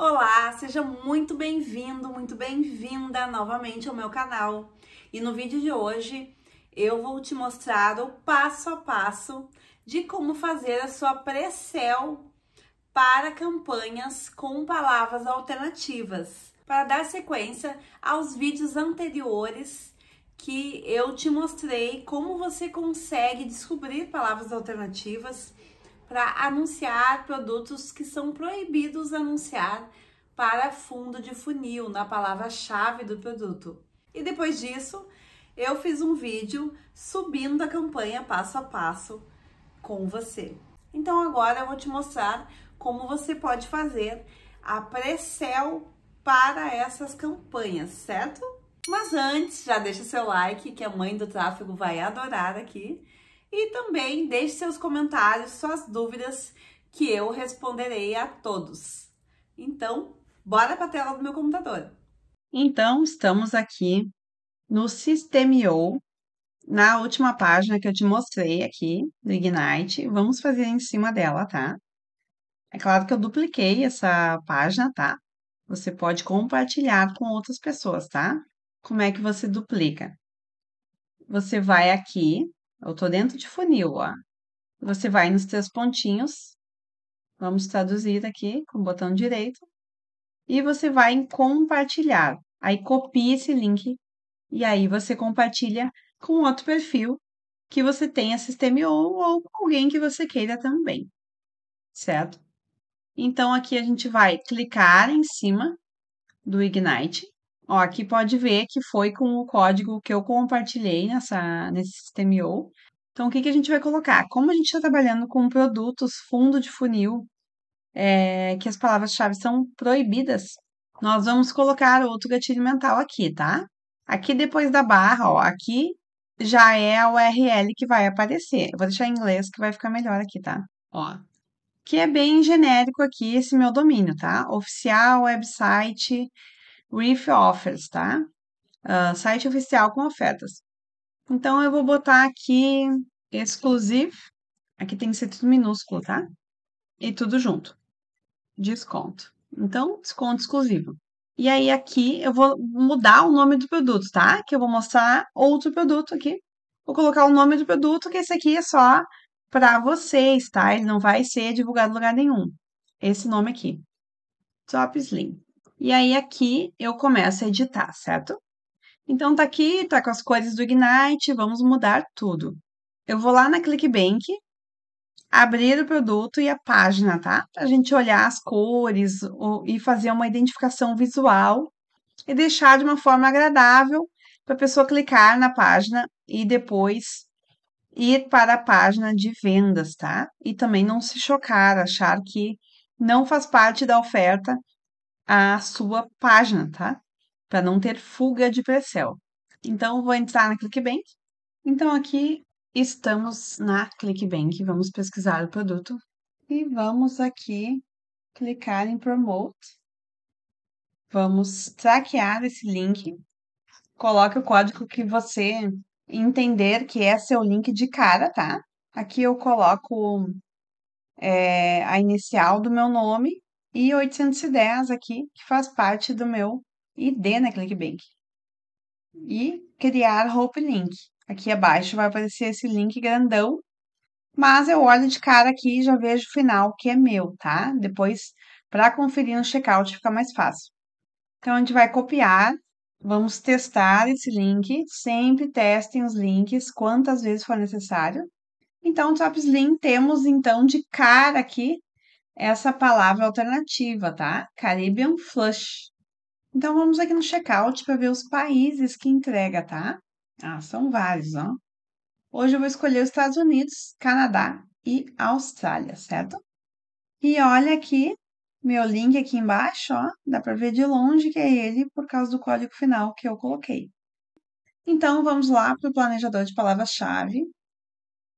Olá, seja muito bem-vindo, muito bem-vinda novamente ao meu canal. E no vídeo de hoje eu vou te mostrar o passo a passo de como fazer a sua pré-sell para campanhas com palavras alternativas, para dar sequência aos vídeos anteriores que eu te mostrei como você consegue descobrir palavras alternativas para anunciar produtos que são proibidos anunciar para fundo de funil na palavra-chave do produto. E depois disso, eu fiz um vídeo subindo a campanha passo a passo com você. Então agora eu vou te mostrar como você pode fazer a pré-sell para essas campanhas, certo? Mas antes, já deixa seu like que a mãe do tráfego vai adorar aqui. E também deixe seus comentários, suas dúvidas, que eu responderei a todos. Então, bora para a tela do meu computador. Então, estamos aqui no Systemio, na última página que eu te mostrei aqui do Ignite. Vamos fazer em cima dela, tá? É claro que eu dupliquei essa página, tá? Você pode compartilhar com outras pessoas, tá? Como é que você duplica? Você vai aqui eu estou dentro de funil, ó. Você vai nos três pontinhos. Vamos traduzir aqui com o botão direito. E você vai em compartilhar. Aí copia esse link e aí você compartilha com outro perfil que você tenha sistema ou ou alguém que você queira também. Certo? Então aqui a gente vai clicar em cima do Ignite Ó, aqui pode ver que foi com o código que eu compartilhei nessa, nesse Systemio. Então, o que, que a gente vai colocar? Como a gente está trabalhando com produtos fundo de funil, é, que as palavras-chave são proibidas, nós vamos colocar outro gatilho mental aqui, tá? Aqui depois da barra, ó, aqui já é a URL que vai aparecer. Eu vou deixar em inglês que vai ficar melhor aqui, tá? Ó, que é bem genérico aqui esse meu domínio, tá? Oficial, website, Reef Offers, tá? Uh, site oficial com ofertas. Então, eu vou botar aqui exclusive. Aqui tem que ser tudo minúsculo, tá? E tudo junto. Desconto. Então, desconto exclusivo. E aí, aqui eu vou mudar o nome do produto, tá? Que eu vou mostrar outro produto aqui. Vou colocar o nome do produto, que esse aqui é só para vocês, tá? Ele não vai ser divulgado em lugar nenhum. Esse nome aqui. Top Slim. E aí aqui eu começo a editar, certo? Então tá aqui, tá com as cores do Ignite, vamos mudar tudo. Eu vou lá na ClickBank, abrir o produto e a página, tá? Para a gente olhar as cores ou, e fazer uma identificação visual e deixar de uma forma agradável para a pessoa clicar na página e depois ir para a página de vendas, tá? E também não se chocar, achar que não faz parte da oferta a sua página, tá? Para não ter fuga de pré-sell. Então, vou entrar na ClickBank. Então, aqui estamos na ClickBank. Vamos pesquisar o produto. E vamos aqui clicar em Promote. Vamos traquear esse link. Coloque o código que você entender que é seu link de cara, tá? Aqui eu coloco é, a inicial do meu nome e 810 aqui, que faz parte do meu ID na né, ClickBank. E criar Hope Link. Aqui abaixo vai aparecer esse link grandão, mas eu olho de cara aqui e já vejo o final, que é meu, tá? Depois, para conferir no checkout, fica mais fácil. Então, a gente vai copiar, vamos testar esse link. Sempre testem os links quantas vezes for necessário. Então, Top Slim, temos, então, de cara aqui, essa palavra alternativa, tá? Caribbean Flush. Então vamos aqui no checkout para ver os países que entrega, tá? Ah, são vários, ó. Hoje eu vou escolher os Estados Unidos, Canadá e Austrália, certo? E olha aqui, meu link aqui embaixo, ó, dá para ver de longe que é ele por causa do código final que eu coloquei. Então vamos lá para o planejador de palavras-chave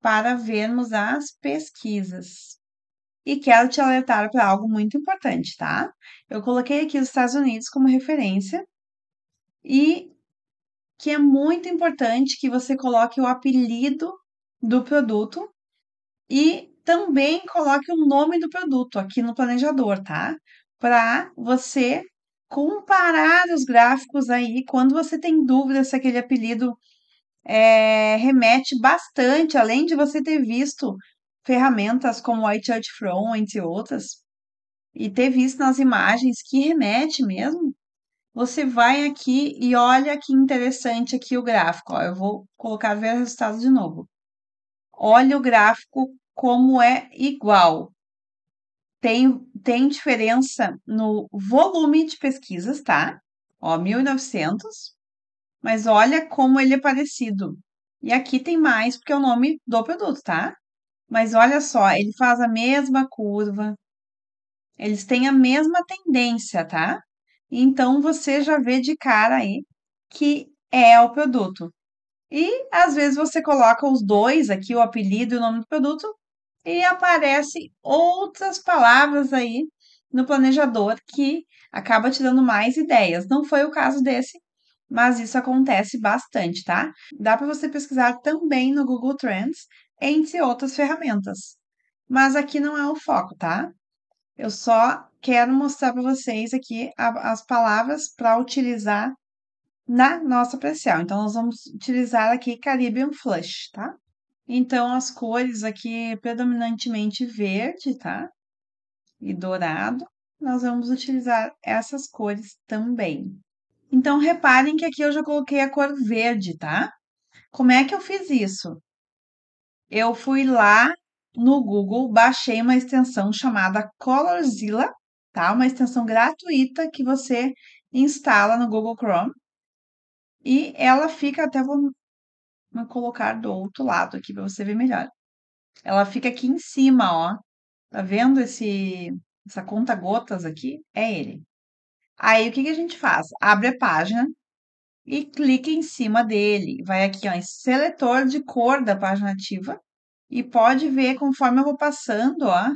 para vermos as pesquisas. E quero te alertar para algo muito importante, tá? Eu coloquei aqui os Estados Unidos como referência e que é muito importante que você coloque o apelido do produto e também coloque o nome do produto aqui no planejador, tá? Para você comparar os gráficos aí quando você tem dúvida se aquele apelido é, remete bastante, além de você ter visto ferramentas como White Church From, entre outras, e ter visto nas imagens que remete mesmo, você vai aqui e olha que interessante aqui o gráfico. Ó, eu vou colocar ver resultado de novo. Olha o gráfico como é igual. Tem, tem diferença no volume de pesquisas, tá? Ó, 1900. Mas olha como ele é parecido. E aqui tem mais, porque é o nome do produto, tá? Mas olha só, ele faz a mesma curva, eles têm a mesma tendência, tá? Então você já vê de cara aí que é o produto. E às vezes você coloca os dois aqui, o apelido e o nome do produto, e aparecem outras palavras aí no planejador que acaba te dando mais ideias. Não foi o caso desse, mas isso acontece bastante, tá? Dá para você pesquisar também no Google Trends entre outras ferramentas. Mas aqui não é o foco, tá? Eu só quero mostrar para vocês aqui as palavras para utilizar na nossa pré Então, nós vamos utilizar aqui Caribbean Flush, tá? Então, as cores aqui predominantemente verde, tá? E dourado. Nós vamos utilizar essas cores também. Então, reparem que aqui eu já coloquei a cor verde, tá? Como é que eu fiz isso? eu fui lá no Google, baixei uma extensão chamada Colorzilla, tá? Uma extensão gratuita que você instala no Google Chrome. E ela fica, até vou, colocar do outro lado aqui para você ver melhor. Ela fica aqui em cima, ó. Tá vendo esse essa conta gotas aqui? É ele. Aí o que, que a gente faz? Abre a página e clique em cima dele. Vai aqui ó, em seletor de cor da página ativa e pode ver conforme eu vou passando, ó,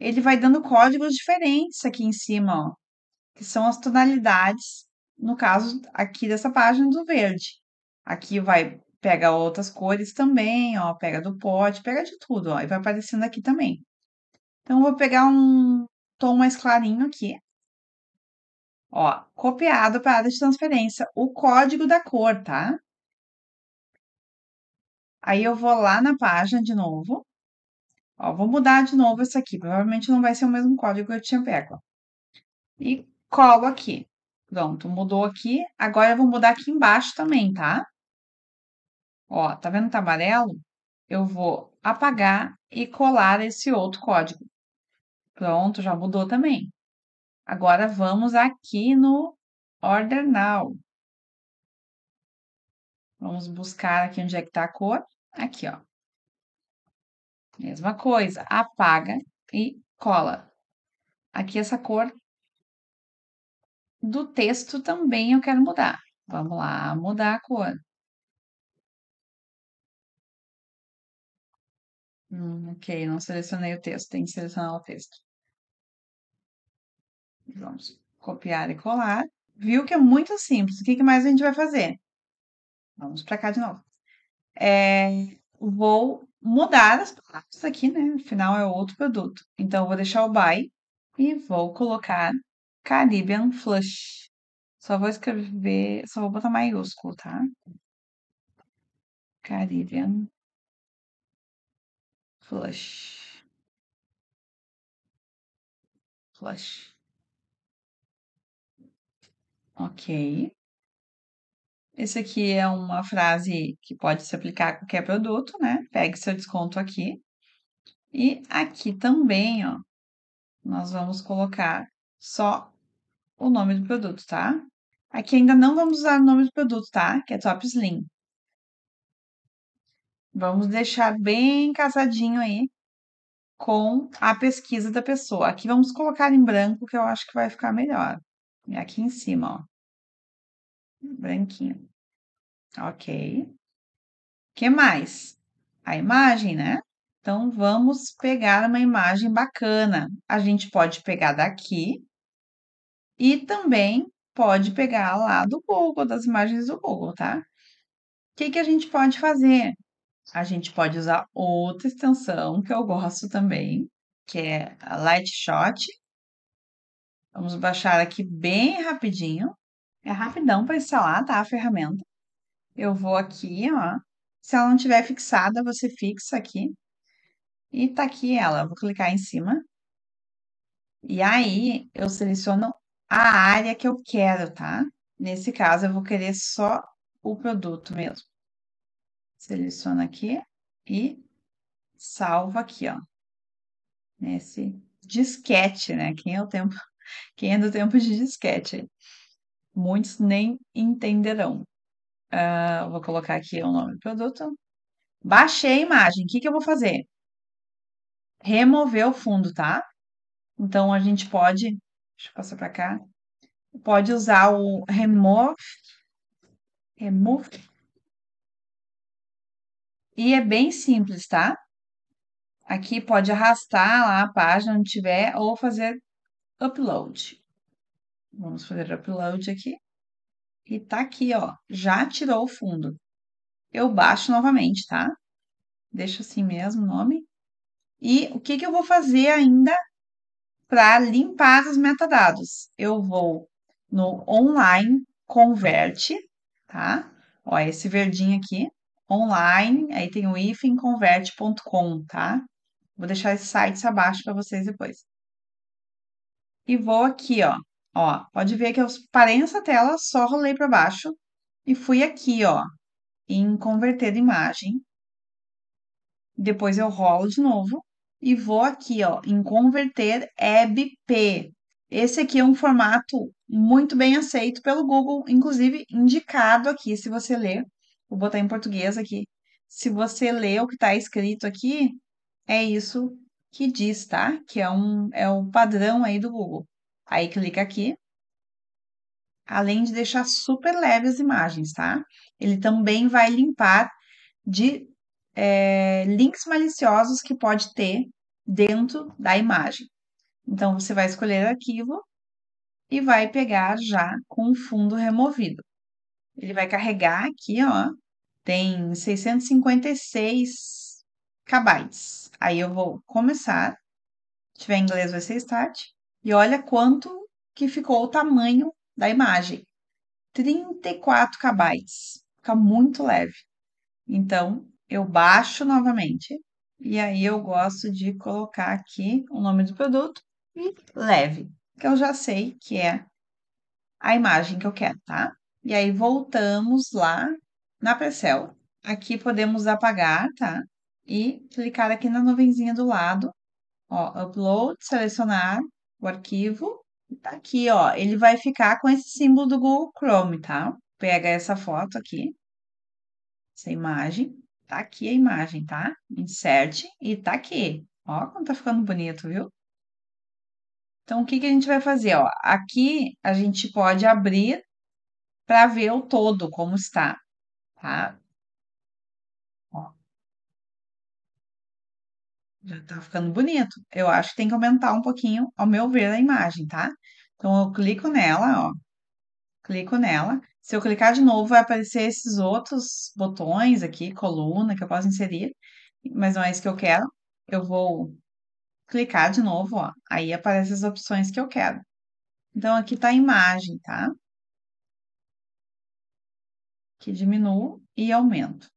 ele vai dando códigos diferentes aqui em cima, ó, que são as tonalidades, no caso aqui dessa página do verde. Aqui vai pega outras cores também, ó, pega do pote, pega de tudo, ó, e vai aparecendo aqui também. Então eu vou pegar um tom mais clarinho aqui Ó, copiado para a área de transferência, o código da cor, tá? Aí eu vou lá na página de novo. Ó, vou mudar de novo isso aqui. Provavelmente não vai ser o mesmo código que eu tinha pego. E colo aqui. Pronto, mudou aqui. Agora eu vou mudar aqui embaixo também, tá? Ó, tá vendo tá amarelo? Eu vou apagar e colar esse outro código. Pronto, já mudou também. Agora vamos aqui no Order Now. Vamos buscar aqui onde é que está a cor. Aqui, ó. Mesma coisa, apaga e cola. Aqui essa cor do texto também eu quero mudar. Vamos lá, mudar a cor. Hum, ok, não selecionei o texto, tem que selecionar o texto. Vamos copiar e colar. Viu que é muito simples. O que mais a gente vai fazer? Vamos para cá de novo. É, vou mudar as palavras aqui, né? Afinal, é outro produto. Então, vou deixar o by e vou colocar Caribbean Flush. Só vou escrever, só vou botar maiúsculo, tá? Caribbean Flush. Flush. Ok. Esse aqui é uma frase que pode se aplicar a qualquer produto, né? Pegue seu desconto aqui. E aqui também, ó, nós vamos colocar só o nome do produto, tá? Aqui ainda não vamos usar o nome do produto, tá? Que é Top Slim. Vamos deixar bem casadinho aí com a pesquisa da pessoa. Aqui vamos colocar em branco, que eu acho que vai ficar melhor. É aqui em cima, ó. Branquinho. Ok. que mais? A imagem, né? Então, vamos pegar uma imagem bacana. A gente pode pegar daqui e também pode pegar lá do Google, das imagens do Google, tá? O que, que a gente pode fazer? A gente pode usar outra extensão que eu gosto também, que é a Light Shot, Vamos baixar aqui bem rapidinho. É rapidão para instalar, tá? A ferramenta. Eu vou aqui, ó. Se ela não tiver fixada, você fixa aqui. E tá aqui ela. Eu vou clicar em cima. E aí, eu seleciono a área que eu quero, tá? Nesse caso, eu vou querer só o produto mesmo. Seleciono aqui e salvo aqui, ó. Nesse disquete, né? Que é o tempo quem é do tempo de disquete? Muitos nem entenderão. Uh, vou colocar aqui o nome do produto. Baixei a imagem. O que, que eu vou fazer? Remover o fundo, tá? Então a gente pode. Deixa eu passar para cá. Pode usar o remove. Remove. E é bem simples, tá? Aqui pode arrastar lá a página onde tiver ou fazer upload. Vamos fazer upload aqui. E tá aqui, ó, já tirou o fundo. Eu baixo novamente, tá? Deixa assim mesmo o nome. E o que, que eu vou fazer ainda para limpar os metadados? Eu vou no online converte, tá? Ó, esse verdinho aqui, online, aí tem o ifconverte.com, tá? Vou deixar esses sites abaixo para vocês depois e vou aqui, ó. Ó, pode ver que eu parei nessa tela, só rolei para baixo e fui aqui, ó, em converter imagem. Depois eu rolo de novo e vou aqui, ó, em converter EBP. Esse aqui é um formato muito bem aceito pelo Google, inclusive indicado aqui, se você ler, vou botar em português aqui. Se você ler o que está escrito aqui, é isso que diz, tá? Que é um, é um padrão aí do Google. Aí clica aqui. Além de deixar super leve as imagens, tá? Ele também vai limpar de é, links maliciosos que pode ter dentro da imagem. Então, você vai escolher arquivo e vai pegar já com o fundo removido. Ele vai carregar aqui, ó, tem 656 KB. Aí eu vou começar, se tiver em inglês vai ser start, e olha quanto que ficou o tamanho da imagem. 34 KB. Fica muito leve. Então, eu baixo novamente. E aí eu gosto de colocar aqui o nome do produto e leve, que eu já sei que é a imagem que eu quero, tá? E aí voltamos lá na Precel. Aqui podemos apagar, tá? e clicar aqui na nuvenzinha do lado, ó, upload, selecionar o arquivo, tá aqui, ó, ele vai ficar com esse símbolo do Google Chrome, tá? Pega essa foto aqui, essa imagem, tá aqui a imagem, tá? Insert e tá aqui. Ó, como tá ficando bonito, viu? Então, o que, que a gente vai fazer? Ó, aqui a gente pode abrir para ver o todo, como está, tá? Já tá ficando bonito. Eu acho que tem que aumentar um pouquinho, ao meu ver, a imagem, tá? Então eu clico nela, ó. Clico nela. Se eu clicar de novo, vai aparecer esses outros botões aqui, coluna, que eu posso inserir. Mas não é isso que eu quero. Eu vou clicar de novo, ó. Aí aparecem as opções que eu quero. Então aqui tá a imagem, tá? Que diminuo e aumento.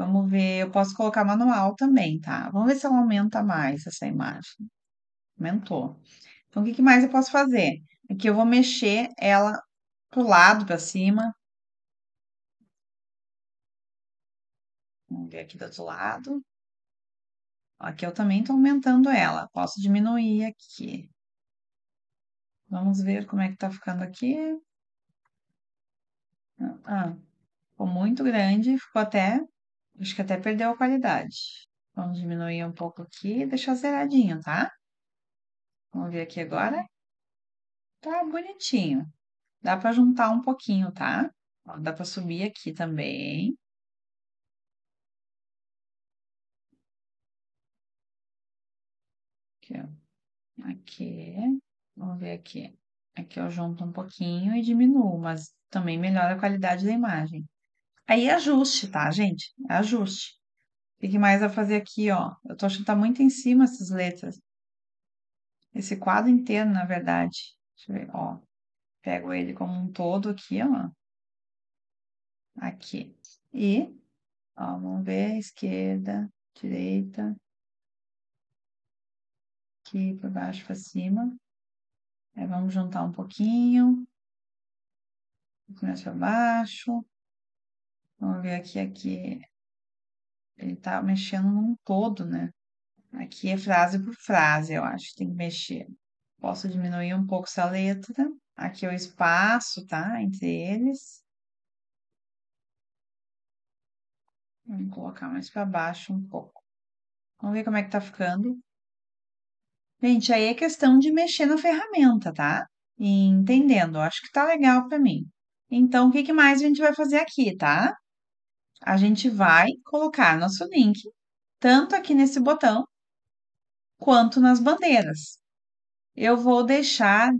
Vamos ver, eu posso colocar manual também, tá? Vamos ver se ela aumenta mais essa imagem. Aumentou. Então, o que mais eu posso fazer? Aqui eu vou mexer ela pro lado, para cima. Vamos ver aqui do outro lado. Aqui eu também estou aumentando ela. Posso diminuir aqui. Vamos ver como é que tá ficando aqui. Ah, ficou muito grande, ficou até Acho que até perdeu a qualidade. Vamos diminuir um pouco aqui e deixar zeradinho, tá? Vamos ver aqui agora. Tá bonitinho. Dá para juntar um pouquinho, tá? Ó, dá para subir aqui também. Aqui, ó. Aqui. Vamos ver aqui. Aqui eu junto um pouquinho e diminuo, mas também melhora a qualidade da imagem. Aí é ajuste, tá, gente? É ajuste. O que mais a fazer aqui, ó? Eu tô achando que tá muito em cima essas letras. Esse quadro inteiro, na verdade. Deixa eu ver, ó. Pego ele como um todo aqui, ó. Aqui. E, ó, vamos ver, esquerda, direita. Aqui por baixo para cima. Aí vamos juntar um pouquinho. Começa para baixo. Vamos ver aqui, aqui. Ele tá mexendo num todo, né? Aqui é frase por frase, eu acho que tem que mexer. Posso diminuir um pouco essa letra. Aqui é o espaço, tá? Entre eles. Vamos colocar mais para baixo um pouco. Vamos ver como é que tá ficando. Gente, aí é questão de mexer na ferramenta, tá? E entendendo, eu acho que tá legal para mim. Então, o que mais a gente vai fazer aqui, tá? a gente vai colocar nosso link tanto aqui nesse botão quanto nas bandeiras. Eu vou deixar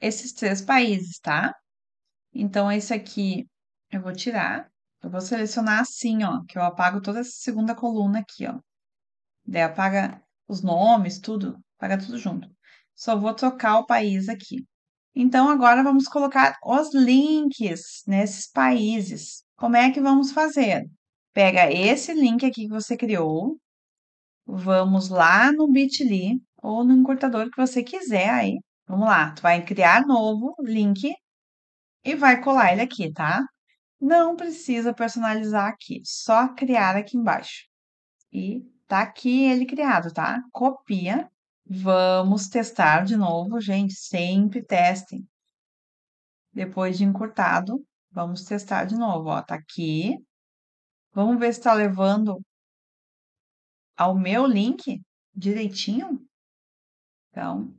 esses três países, tá? Então, esse aqui eu vou tirar. Eu vou selecionar assim, ó, que eu apago toda essa segunda coluna aqui, ó. Daí apaga os nomes, tudo, apaga tudo junto. Só vou trocar o país aqui. Então, agora vamos colocar os links nesses países. Como é que vamos fazer? Pega esse link aqui que você criou, vamos lá no Bitly ou no encurtador que você quiser aí. Vamos lá, tu vai criar novo link e vai colar ele aqui, tá? Não precisa personalizar aqui, só criar aqui embaixo. E tá aqui ele criado, tá? Copia, vamos testar de novo, gente, sempre testem. Depois de encurtado, Vamos testar de novo, ó, tá aqui. Vamos ver se está levando ao meu link direitinho. Então,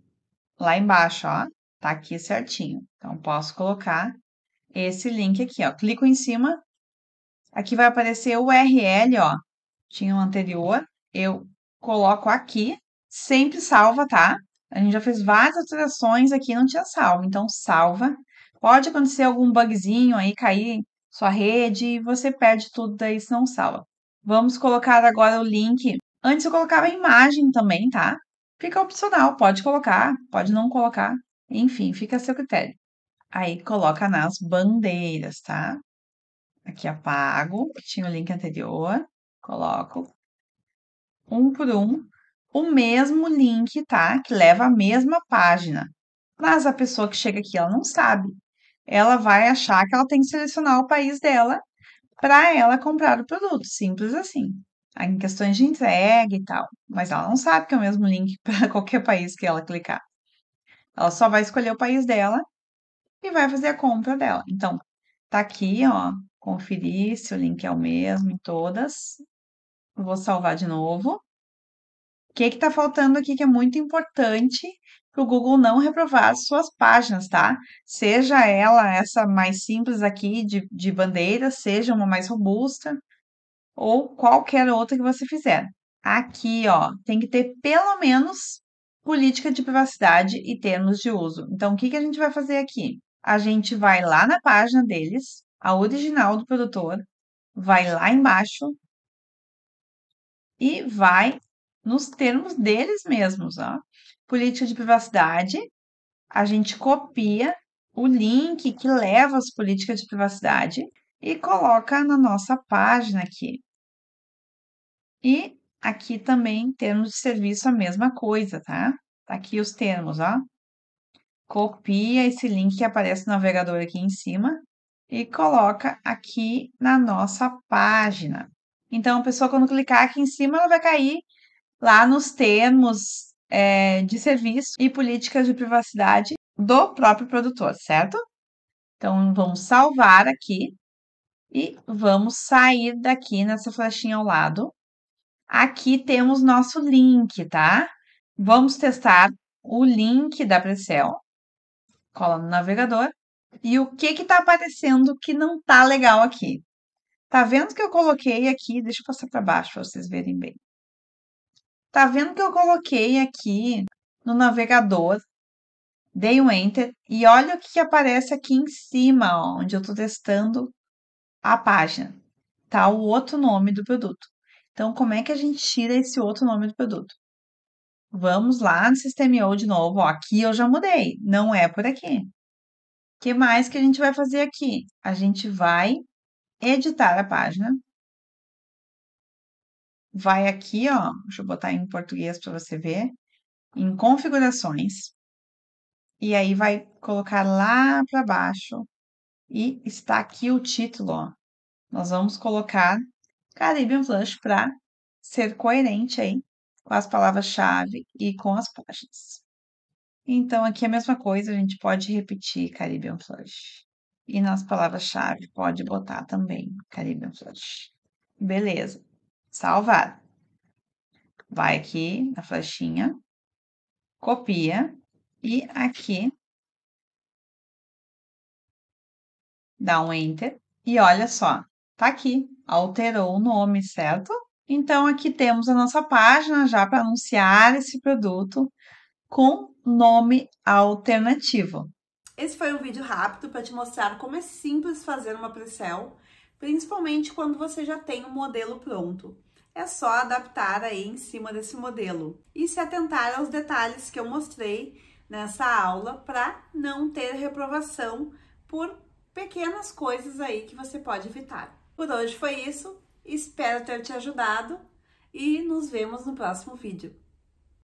lá embaixo, ó, tá aqui certinho. Então, posso colocar esse link aqui, ó. Clico em cima, aqui vai aparecer o URL, ó. Tinha o um anterior, eu coloco aqui, sempre salva, tá? A gente já fez várias alterações aqui, não tinha salvo, então salva. Pode acontecer algum bugzinho aí, cair sua rede e você perde tudo, daí se não salva. Vamos colocar agora o link. Antes eu colocava a imagem também, tá? Fica opcional, pode colocar, pode não colocar, enfim, fica a seu critério. Aí coloca nas bandeiras, tá? Aqui apago, que tinha o link anterior, coloco um por um, o mesmo link, tá? Que leva a mesma página. Mas a pessoa que chega aqui, ela não sabe ela vai achar que ela tem que selecionar o país dela para ela comprar o produto, simples assim. Em questões de entrega e tal, mas ela não sabe que é o mesmo link para qualquer país que ela clicar. Ela só vai escolher o país dela e vai fazer a compra dela. Então, tá aqui, ó, conferir se o link é o mesmo em todas. Vou salvar de novo. O que que tá faltando aqui que é muito importante para o Google não reprovar suas páginas, tá? Seja ela essa mais simples aqui de, de bandeira, seja uma mais robusta, ou qualquer outra que você fizer. Aqui, ó, tem que ter pelo menos política de privacidade e termos de uso. Então, o que, que a gente vai fazer aqui? A gente vai lá na página deles, a original do produtor, vai lá embaixo e vai nos termos deles mesmos, ó política de privacidade, a gente copia o link que leva as políticas de privacidade e coloca na nossa página aqui. E aqui também, termos de serviço, a mesma coisa, tá? tá? Aqui os termos, ó. Copia esse link que aparece no navegador aqui em cima e coloca aqui na nossa página. Então, a pessoa, quando clicar aqui em cima, ela vai cair lá nos termos é, de serviço e políticas de privacidade do próprio produtor, certo? Então, vamos salvar aqui e vamos sair daqui nessa flechinha ao lado. Aqui temos nosso link, tá? Vamos testar o link da Precel. Cola no navegador. E o que que tá aparecendo que não tá legal aqui? Tá vendo que eu coloquei aqui? Deixa eu passar para baixo para vocês verem bem. Tá vendo que eu coloquei aqui no navegador, dei um enter e olha o que, que aparece aqui em cima, ó, onde eu estou testando a página. Tá o outro nome do produto. Então, como é que a gente tira esse outro nome do produto? Vamos lá no System.io de novo. Ó, aqui eu já mudei, não é por aqui. O que mais que a gente vai fazer aqui? A gente vai editar a página vai aqui, ó, deixa eu botar em português para você ver, em configurações, e aí vai colocar lá para baixo e está aqui o título, ó. Nós vamos colocar Caribbean Flush para ser coerente aí com as palavras-chave e com as páginas. Então, aqui é a mesma coisa, a gente pode repetir Caribbean Flush. E nas palavras-chave pode botar também Caribbean Flush. Beleza salvar. Vai aqui na flechinha, copia e aqui dá um enter e olha só, tá aqui, alterou o nome, certo? Então aqui temos a nossa página já para anunciar esse produto com nome alternativo. Esse foi um vídeo rápido para te mostrar como é simples fazer uma pre principalmente quando você já tem o um modelo pronto é só adaptar aí em cima desse modelo e se atentar aos detalhes que eu mostrei nessa aula para não ter reprovação por pequenas coisas aí que você pode evitar. Por hoje foi isso, espero ter te ajudado e nos vemos no próximo vídeo.